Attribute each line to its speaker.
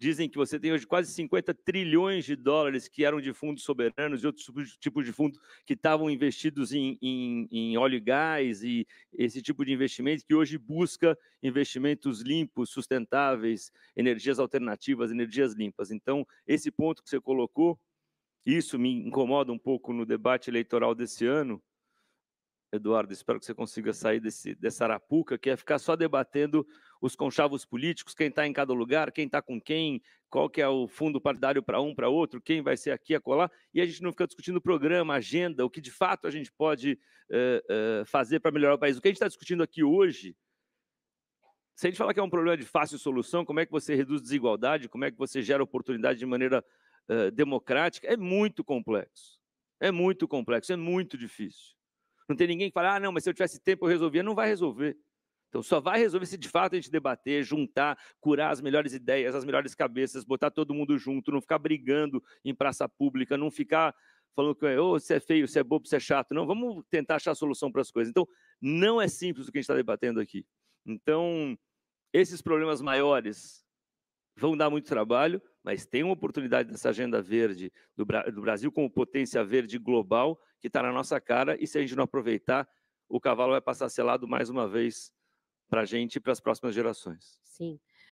Speaker 1: Dizem que você tem hoje quase 50 trilhões de dólares que eram de fundos soberanos e outros tipos de fundos que estavam investidos em, em, em óleo e gás e esse tipo de investimento que hoje busca investimentos limpos, sustentáveis, energias alternativas, energias limpas. Então, esse ponto que você colocou, isso me incomoda um pouco no debate eleitoral desse ano, Eduardo, espero que você consiga sair desse, dessa arapuca, que é ficar só debatendo os conchavos políticos, quem está em cada lugar, quem está com quem, qual que é o fundo partidário para um, para outro, quem vai ser aqui, acolá, e a gente não fica discutindo programa, agenda, o que de fato a gente pode eh, eh, fazer para melhorar o país. O que a gente está discutindo aqui hoje, se a gente falar que é um problema de fácil solução, como é que você reduz desigualdade, como é que você gera oportunidade de maneira eh, democrática, é muito complexo. É muito complexo, é muito difícil. Não tem ninguém que fala, ah, não, mas se eu tivesse tempo eu resolvia. Não vai resolver. Então só vai resolver se de fato a gente debater, juntar, curar as melhores ideias, as melhores cabeças, botar todo mundo junto, não ficar brigando em praça pública, não ficar falando que oh, você é feio, você é bobo, você é chato. Não, vamos tentar achar solução para as coisas. Então, não é simples o que a gente está debatendo aqui. Então, esses problemas maiores vão dar muito trabalho, mas tem uma oportunidade dessa agenda verde do, Brasil como potência verde global que está na nossa cara, e se a gente não aproveitar, o cavalo vai passar selado mais uma vez para a gente e para as próximas gerações. Sim.